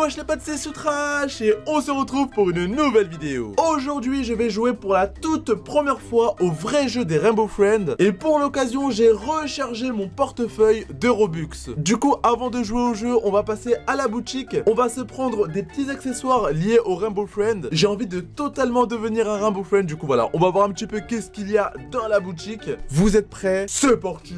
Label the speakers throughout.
Speaker 1: wesh les potes, c'est Soutrash et on se retrouve pour une nouvelle vidéo. Aujourd'hui, je vais jouer pour la toute première fois au vrai jeu des Rainbow Friends et pour l'occasion, j'ai rechargé mon portefeuille de Robux. Du coup, avant de jouer au jeu, on va passer à la boutique, on va se prendre des petits accessoires liés au Rainbow Friend. J'ai envie de totalement devenir un Rainbow Friend, du coup voilà, on va voir un petit peu qu'est-ce qu'il y a dans la boutique. Vous êtes prêts C'est parti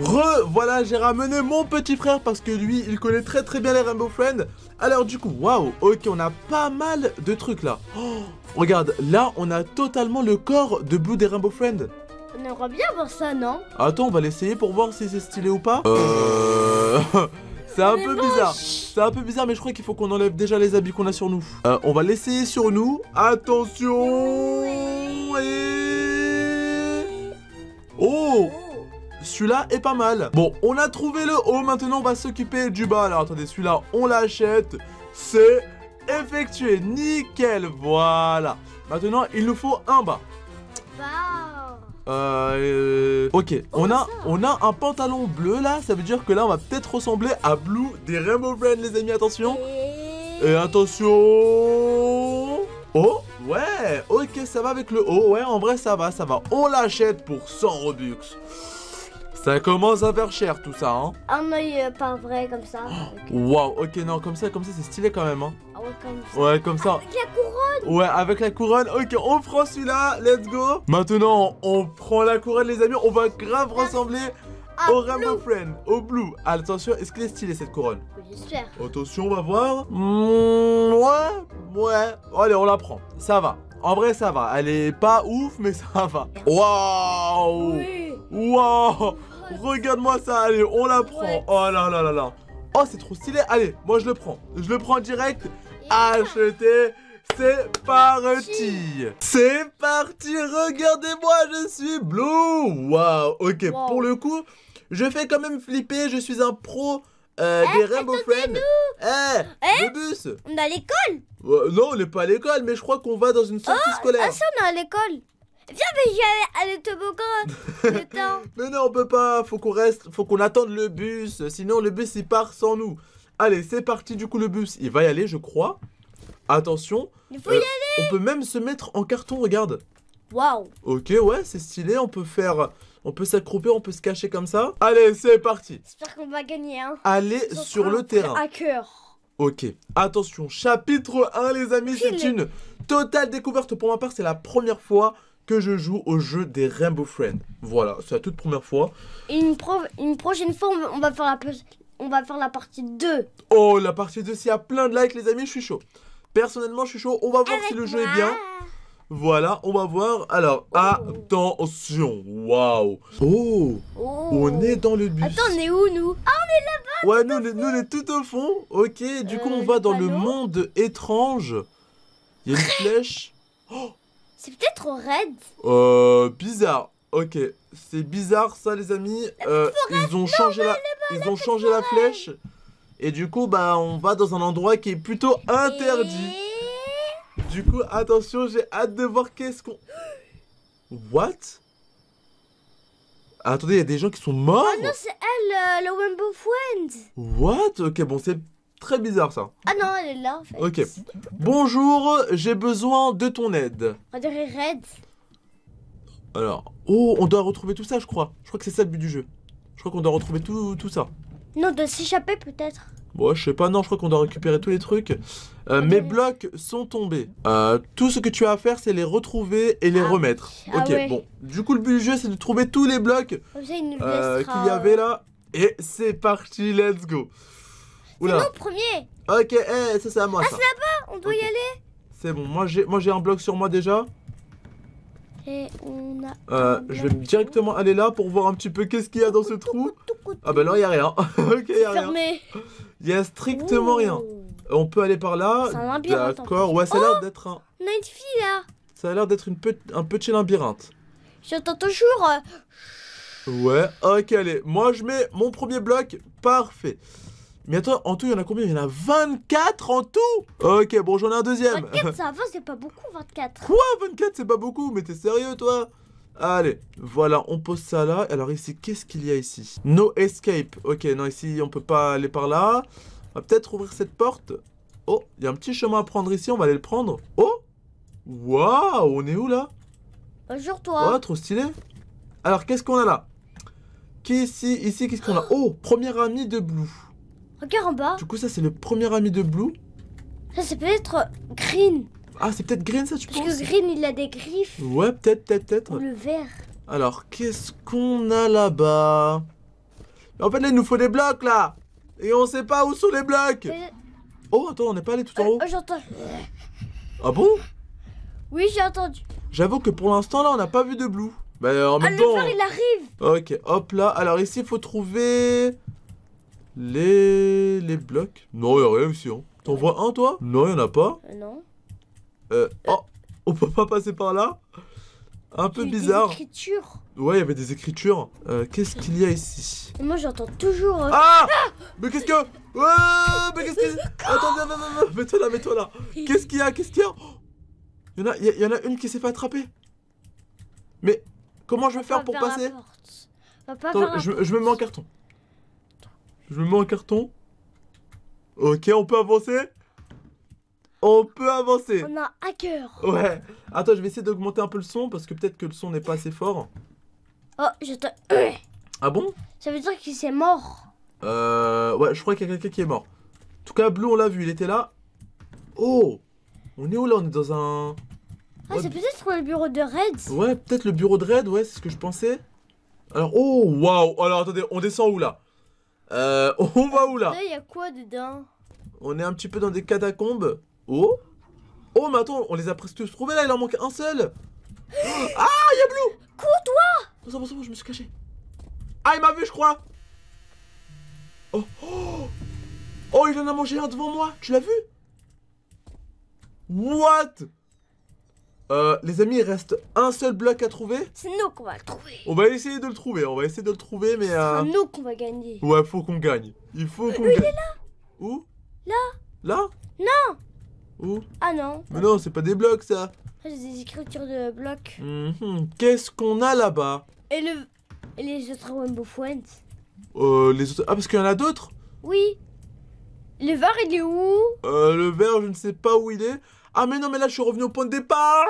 Speaker 1: Re, voilà, j'ai ramené mon petit frère parce que lui, il connaît très très bien les Rainbow Friends. Alors du coup, waouh, ok, on a pas mal de trucs là. Oh, regarde, là, on a totalement le corps de Blue des Rainbow Friends. On aimerait bien voir ça, non Attends, on va l'essayer pour voir si c'est stylé ou pas. Euh, c'est un peu bizarre. C'est un peu bizarre, mais je crois qu'il faut qu'on enlève déjà les habits qu'on a sur nous. Euh, on va l'essayer sur nous. Attention Oh celui-là est pas mal. Bon, on a trouvé le haut, maintenant on va s'occuper du bas. Alors attendez, celui-là, on l'achète. C'est effectué, nickel, voilà. Maintenant, il nous faut un bas. Euh, euh, ok, oh, on a, on a un pantalon bleu là, ça veut dire que là on va peut-être ressembler à Blue des Rainbow Friends les amis, attention eh. Et attention Oh Ouais, ok, ça va avec le haut. Ouais, en vrai, ça va, ça va. On l'achète pour 100 Robux. Ça commence à faire cher tout ça, hein
Speaker 2: Un œil euh, par vrai comme ça. Oh,
Speaker 1: waouh, ok, non, comme ça, comme ça, c'est stylé quand même, hein
Speaker 2: ah Ouais, comme ça. Ouais, comme ça. Avec la couronne Ouais, avec
Speaker 1: la couronne. Ok, on prend celui-là, let's go. Maintenant, on prend la couronne, les amis, on va grave ressembler ah, au Rainbow au Blue. Attention, est-ce qu'elle est stylée cette couronne J'espère. Attention, on va voir. Mmh, ouais, ouais. Allez, on la prend. Ça va. En vrai, ça va. Elle est pas ouf, mais ça va. Waouh Waouh Regarde-moi ça, allez, on la prend. Oh là là là là. Oh, c'est trop stylé. Allez, moi je le prends. Je le prends direct. achetez, C'est parti C'est parti Regardez-moi, je suis blue Waouh Ok, pour le coup, je fais quand même flipper, je suis un pro euh, eh, des Rainbow Friends. Eh, eh, le bus On est à l'école Non, on n'est pas à l'école, mais je crois qu'on va dans une sortie oh, scolaire. Ah ça,
Speaker 2: on est à l'école Viens, mais aller le toboggan
Speaker 1: le temps. Mais non, on peut pas. Faut qu'on reste. Faut qu'on attende le bus. Sinon, le bus il part sans nous. Allez, c'est parti. Du coup, le bus il va y aller, je crois. Attention. Il faut y euh, aller. On peut même se mettre en carton. Regarde. Waouh. Ok, ouais, c'est stylé. On peut faire. On peut s'accroupir, on peut se cacher comme ça. Allez, c'est parti.
Speaker 2: J'espère qu'on va gagner. Hein. Allez sur le terrain. À cœur.
Speaker 1: Ok, attention, chapitre 1 les amis, c'est une totale découverte. Pour ma part, c'est la première fois que je joue au jeu des Rainbow Friends. Voilà, c'est la toute première fois.
Speaker 2: une, pro une prochaine fois, on va faire la, on va faire la partie 2.
Speaker 1: Oh, la partie 2, s'il y a plein de likes, les amis, je suis chaud. Personnellement, je suis chaud. On va voir si le jeu est bien. Voilà, on va voir. Alors, oh. attention. Waouh. Oh. oh. On est dans le bus. Attends, on
Speaker 2: est où, nous Ah, on
Speaker 1: est là-bas. Ouais, nous, nous, on est tout au fond. Ok, du coup, on euh, va dans le monde étrange. Il y a une flèche. Oh, c'est peut-être trop raide. Euh, bizarre. Ok, c'est bizarre ça les amis. Euh, ils ont changé la, ils ont changé la flèche. Et du coup, bah, on va dans un endroit qui est plutôt interdit. Du coup, attention, j'ai hâte de voir qu'est-ce qu'on... What Attendez, il y a des gens qui sont ah morts Oh non,
Speaker 2: c'est elle, euh, le Friend
Speaker 1: What Ok, bon, c'est Très bizarre ça.
Speaker 2: Ah non, elle est là en fait.
Speaker 1: Ok. Bonjour, j'ai besoin de ton aide.
Speaker 2: On dirait Red.
Speaker 1: Alors, oh, on doit retrouver tout ça, je crois. Je crois que c'est ça le but du jeu. Je crois qu'on doit retrouver tout, tout ça.
Speaker 2: Non, de s'échapper peut-être.
Speaker 1: Bon, je sais pas, non, je crois qu'on doit récupérer tous les trucs. Euh, ah, mes blocs sont tombés. Euh, tout ce que tu as à faire, c'est les retrouver et les ah remettre. Ah ok, bon. Du coup, le but du jeu, c'est de trouver tous les blocs euh, qu'il y avait là. Et c'est parti, let's go. C'est non premier. Ok, eh, ça c'est à moi. Ah, c'est là-bas, on doit y aller. C'est bon, moi j'ai un bloc sur moi déjà.
Speaker 2: Et on a
Speaker 1: euh, je vais directement aller là pour voir un petit peu qu'est-ce qu'il y a dans ce trou. Ah bah non, il n'y a rien. ok, il a rien. Il y a strictement rien. On peut aller par là. D'accord, ouais, ça a l'air oh,
Speaker 2: d'être un... On a une là.
Speaker 1: Ça a l'air d'être un petit labyrinthe.
Speaker 2: J'entends toujours.
Speaker 1: Euh, ouais, ok, allez. Moi, je mets mon premier bloc. Parfait. Mais attends, en tout, il y en a combien Il y en a 24 en tout Ok, bon, j'en ai un deuxième. 24,
Speaker 2: ça va, c'est pas beaucoup, 24. Quoi
Speaker 1: 24, c'est pas beaucoup Mais t'es sérieux, toi Allez, voilà, on pose ça là. Alors ici, qu'est-ce qu'il y a ici No escape. Ok, non, ici, on peut pas aller par là. On va peut-être ouvrir cette porte. Oh, il y a un petit chemin à prendre ici, on va aller le prendre. Oh Waouh, on est où là
Speaker 2: Bonjour toi. Oh,
Speaker 1: trop stylé. Alors, qu'est-ce qu'on a là Qui ici Ici, qu'est-ce qu'on a Oh, premier ami de Blue. Regarde en bas. Du coup, ça, c'est le premier ami de Blue. Ça, c'est peut-être euh, Green. Ah, c'est peut-être Green, ça, tu penses Parce que Green,
Speaker 2: il a des griffes. Ouais,
Speaker 1: peut-être, peut-être, peut-être. le vert. Alors, qu'est-ce qu'on a là-bas En fait, là, il nous faut des blocs, là. Et on sait pas où sont les blocs. Euh, oh, attends, on n'est pas allé tout en euh, haut. haut. Oh, j'entends. Ah bon
Speaker 2: Oui, j'ai entendu.
Speaker 1: J'avoue que pour l'instant, là, on n'a pas vu de Blue. Bah, en ah, même temps. Le vert, il arrive. Ok, hop là. Alors, ici, il faut trouver. Les... blocs Non, y'a rien ici. Hein. T'en vois un, toi Non, y'en a pas. Euh, non. Euh, oh On peut pas passer par là Un peu bizarre. Des Ouais, il y avait des écritures. Euh, qu'est-ce qu'il y a ici
Speaker 2: Moi, j'entends toujours... Hein. Ah, ah
Speaker 1: Mais qu'est-ce que... Ouais Mais qu'est-ce que... Attends, Mets-toi là, mets-toi là. Qu'est-ce qu'il y a Qu'est-ce qu'il y a Y'en a, en a une qui s'est fait attraper. Mais comment je vais faire pour passer
Speaker 2: bah, je me mets en
Speaker 1: carton. Je me mets en carton. Ok, on peut avancer On peut avancer On
Speaker 2: a hacker Ouais
Speaker 1: Attends, je vais essayer d'augmenter un peu le son parce que peut-être que le son n'est pas assez fort. Oh, j'attends. Ah bon
Speaker 2: Ça veut dire qu'il s'est mort.
Speaker 1: Euh... Ouais, je crois qu'il y a quelqu'un qui est mort. En tout cas, Blue, on l'a vu, il était là. Oh On est où là On est dans un... Ah, c'est
Speaker 2: peut-être le bureau de Red Ouais,
Speaker 1: peut-être le bureau de Red, ouais, c'est ce que je pensais. Alors, oh, waouh Alors, attendez, on descend où, là euh, on va où là Il
Speaker 2: y a quoi dedans
Speaker 1: On est un petit peu dans des catacombes. Oh Oh, mais attends, on les a presque tous trouvés là, il en manque un seul. ah, il y a Blue Cours, toi Non, ça bon, ça bon, je me suis caché. Ah, il m'a vu, je crois. Oh, oh, oh, il en a mangé un devant moi. Tu l'as vu What euh, les amis, il reste un seul bloc à trouver.
Speaker 2: C'est nous qu'on va le trouver.
Speaker 1: On va essayer de le trouver, on va essayer de le trouver, mais... C'est euh, nous
Speaker 2: qu'on va gagner.
Speaker 1: Ouais, faut qu'on gagne. Il faut euh, qu'on gagne. Il est là. Où Là. Là Non. Où Ah non. Mais non, c'est pas des blocs, ça. Ah,
Speaker 2: c'est des écritures de blocs.
Speaker 1: Mhm. Qu'est-ce qu'on a là-bas
Speaker 2: Et le... les autres Rainbow Friends.
Speaker 1: Euh, les autres... Ah, parce qu'il y en a d'autres
Speaker 2: Oui. Le verre, il est où
Speaker 1: le verre, je ne sais pas où il est. Ah mais non, mais là, je suis revenu au point de départ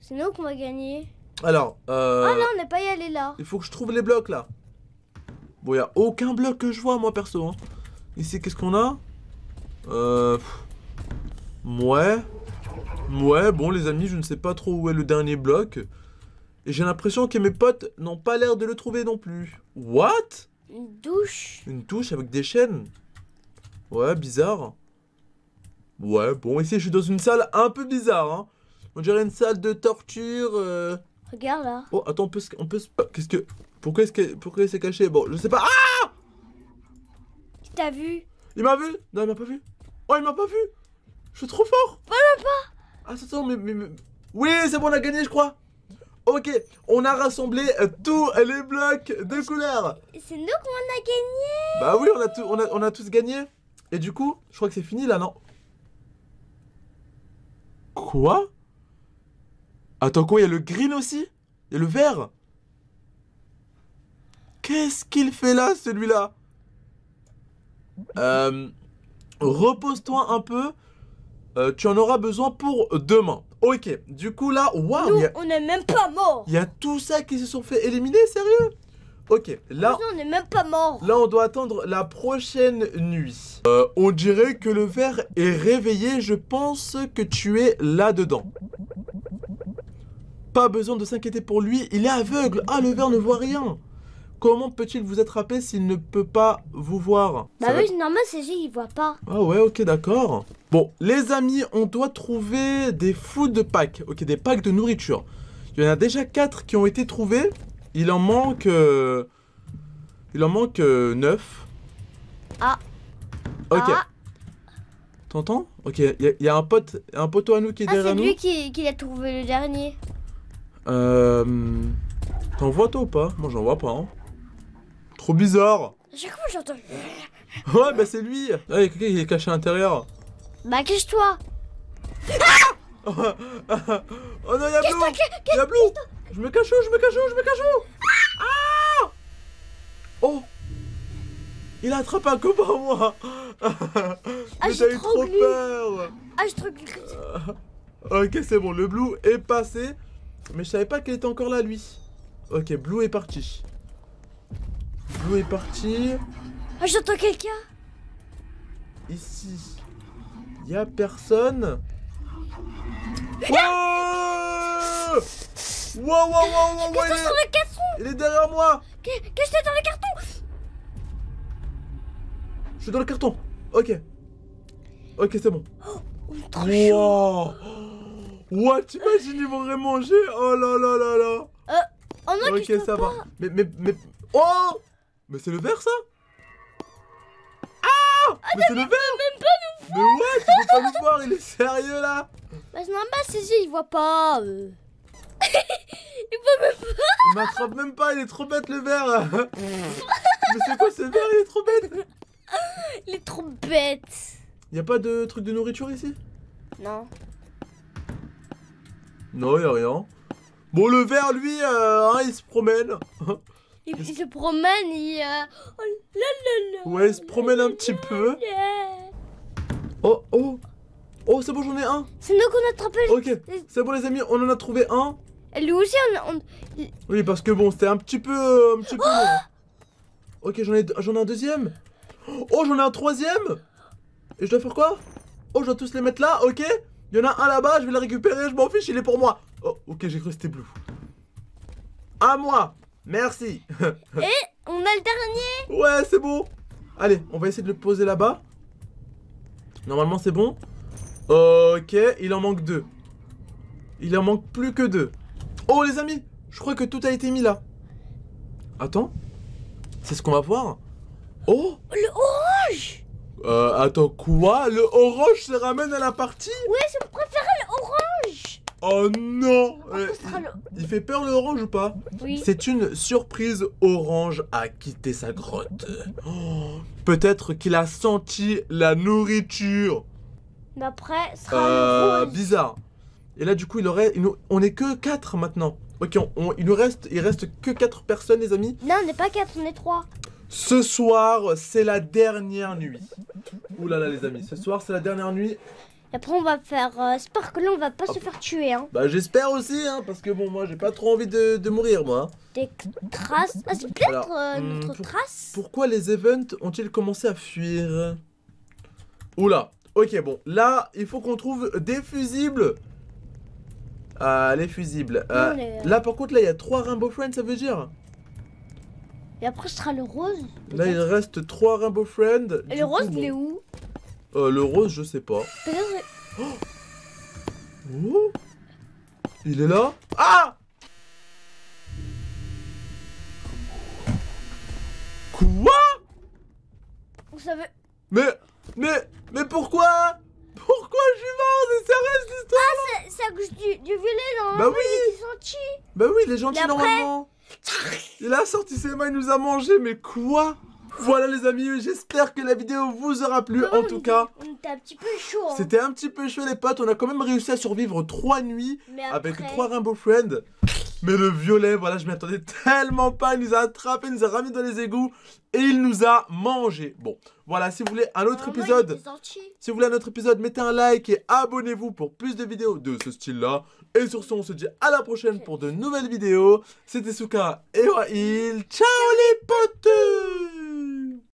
Speaker 2: C'est nous qu'on va gagner.
Speaker 1: Alors, euh... Ah non,
Speaker 2: on n'est pas y allé là.
Speaker 1: Il faut que je trouve les blocs, là. Bon, il a aucun bloc que je vois, moi, perso. Hein. Ici, qu'est-ce qu'on a Euh... Ouais. Ouais, bon, les amis, je ne sais pas trop où est le dernier bloc. Et j'ai l'impression que mes potes n'ont pas l'air de le trouver non plus. What Une douche. Une douche avec des chaînes Ouais, bizarre. Ouais, bon, ici, je suis dans une salle un peu bizarre, hein. On dirait une salle de torture. Euh. Regarde là. Oh, attends, on peut se. Qu'est-ce que. Pourquoi est-ce que. Pourquoi s'est caché Bon, je sais pas. Ah Il t'a vu Il m'a vu Non, il m'a pas vu. Oh, il m'a pas vu Je suis trop fort Pas oh, pas Ah, mais, Oui, c'est bon, on a gagné, je crois. Ok, on a rassemblé euh, tous les blocs de couleur.
Speaker 2: C'est nous qu'on a gagné Bah oui, on
Speaker 1: a, tout, on, a, on a tous gagné. Et du coup, je crois que c'est fini là, non Quoi Attends quoi, il y a le green aussi Il y a le vert Qu'est-ce qu'il fait là, celui-là euh, Repose-toi un peu. Euh, tu en auras besoin pour demain. Ok, du coup là, waouh wow, on n'est
Speaker 2: même pas mort Il y a
Speaker 1: tout ça qui se sont fait éliminer, sérieux Ok, là... on n'est même pas mort. Là, on doit attendre la prochaine nuit. Euh, on dirait que le verre est réveillé. Je pense que tu es là-dedans. Pas besoin de s'inquiéter pour lui. Il est aveugle. Ah, le ver ne voit rien. Comment peut-il vous attraper s'il ne peut pas vous voir Bah oui,
Speaker 2: normal, c'est juste, il voit pas.
Speaker 1: Ah ouais, ok, d'accord. Bon, les amis, on doit trouver des food packs. Ok, des packs de nourriture. Il y en a déjà 4 qui ont été trouvés. Il en manque... Euh, il en manque 9. Euh, ah. Ok. Ah. T'entends Ok, il y, a un pote, un poteau à nous qui est ah, derrière nous.
Speaker 2: C'est lui qui, a trouvé le dernier.
Speaker 1: Euh... T'en vois toi ou pas Moi j'en vois pas. Hein. Trop bizarre.
Speaker 2: cru que j'entends... ouais
Speaker 1: bah c'est lui Ouais, ah, il est caché à l'intérieur.
Speaker 2: Bah cache-toi Oh non,
Speaker 1: Y'a Blue Je me cache où Je me cache où Je me cache où ah Oh Il a attrapé un copain, moi
Speaker 2: Ah, j'ai eu trop
Speaker 1: peur Ah, euh, Ok, c'est bon, le Blue est passé. Mais je savais pas qu'il était encore là, lui. Ok, Blue est parti. Blue est parti.
Speaker 2: Ah, j'entends quelqu'un
Speaker 1: Ici. Il y a personne. Wow Wow, wow, wow, il, est... il est derrière moi Qu'est-ce que c'est dans le carton Je suis dans le carton Ok. Ok, c'est bon. Oh, tu wow. wow T'imagines, ils vont Oh là là là là euh, oh non, Ok, ça va. Mais, mais, mais... Oh Mais c'est le verre ça ah, ah, Mais c'est le verre mais ouais, tu peux pas nous voir, il est sérieux là
Speaker 2: Bah je m'en bats, il voit pas euh. Il voit même pas Il m'attrape
Speaker 1: même pas, il est trop bête le verre Mais c'est quoi ce verre, il est trop
Speaker 2: bête Il est trop bête
Speaker 1: y a pas de truc de nourriture ici Non. Non, y a rien. Bon, le verre, lui, euh, hein, il se promène.
Speaker 2: Il, se promène, il... Euh,
Speaker 1: oh ouais, il se promène un petit peu. Oh, oh Oh, c'est bon, j'en ai un C'est nous qu'on a Ok, c'est bon les amis, on en a trouvé un. Et lui aussi, on... on... Oui, parce que bon, c'était un petit peu... Euh, ok, j'en ai, ai un deuxième. Oh, j'en ai un troisième Et je dois faire quoi Oh, je dois tous les mettre là, ok Il y en a un là-bas, je vais le récupérer, je m'en fiche, il est pour moi. Oh, ok, j'ai cru c'était Blue. À moi Merci Et
Speaker 2: on a le
Speaker 1: dernier Ouais, c'est bon Allez, on va essayer de le poser là-bas. Normalement, c'est bon. Ok, il en manque deux. Il en manque plus que deux. Oh, les amis Je crois que tout a été mis là. Attends. C'est ce qu'on va voir. Oh Le orange euh, attends, quoi Le orange se ramène à la partie
Speaker 2: Oui, je préfère le orange
Speaker 1: Oh non euh, il, fait peur le orange ou pas Oui. C'est une surprise orange à quitter sa grotte. Oh, Peut-être qu'il a senti la nourriture.
Speaker 2: Mais après, sera euh,
Speaker 1: bizarre. Et là, du coup, il aurait, on est que 4 maintenant. Ok, il nous reste, il reste que 4 personnes, les amis.
Speaker 2: Non, on n'est pas 4, on est 3.
Speaker 1: Ce soir, c'est la dernière nuit. Ouh là là, les amis, ce soir, c'est la dernière nuit.
Speaker 2: Et après, on va faire. J'espère euh, que là, on va pas se ah, faire tuer. Hein.
Speaker 1: Bah, j'espère aussi, hein, parce que bon, moi, j'ai pas trop envie de, mourir, moi. Hein.
Speaker 2: Des traces. Ah, c'est peut-être euh, hmm,
Speaker 1: notre trace. Pourquoi les events ont-ils commencé à fuir Oula. Ok, bon, là, il faut qu'on trouve des fusibles. Ah les fusibles. Euh, là, par contre, là, il y a trois Rainbow Friends, ça veut dire. Et après,
Speaker 2: ce sera le rose.
Speaker 1: Là, il reste trois Rainbow Friends. Et
Speaker 2: le rose, il est où
Speaker 1: euh, le rose, je sais pas. Bah oh il est là Ah Quoi Vous savez. Mais... Mais... Mais pourquoi Pourquoi je suis mort C'est sérieux cette histoire Ah,
Speaker 2: ça à du, du village, normalement, bah oui. il est gentil Bah oui, il est gentil, normalement
Speaker 1: Il a sorti ses mains, il nous a mangé, mais quoi voilà les amis, j'espère que la vidéo vous aura plu. en tout cas, hein. C'était un petit peu chaud les potes. On a quand même réussi à survivre trois nuits avec trois Rainbow Friends. Mais le violet, voilà, je m'y attendais tellement pas. Il nous a attrapé, il nous a ramené dans les égouts et il nous a mangé. Bon, voilà, si vous voulez un autre épisode, si vous voulez un autre épisode, mettez un like et abonnez-vous pour plus de vidéos de ce style-là. Et sur ce, on se dit à la prochaine pour de nouvelles vidéos. C'était Souka et Wail. Ciao les potes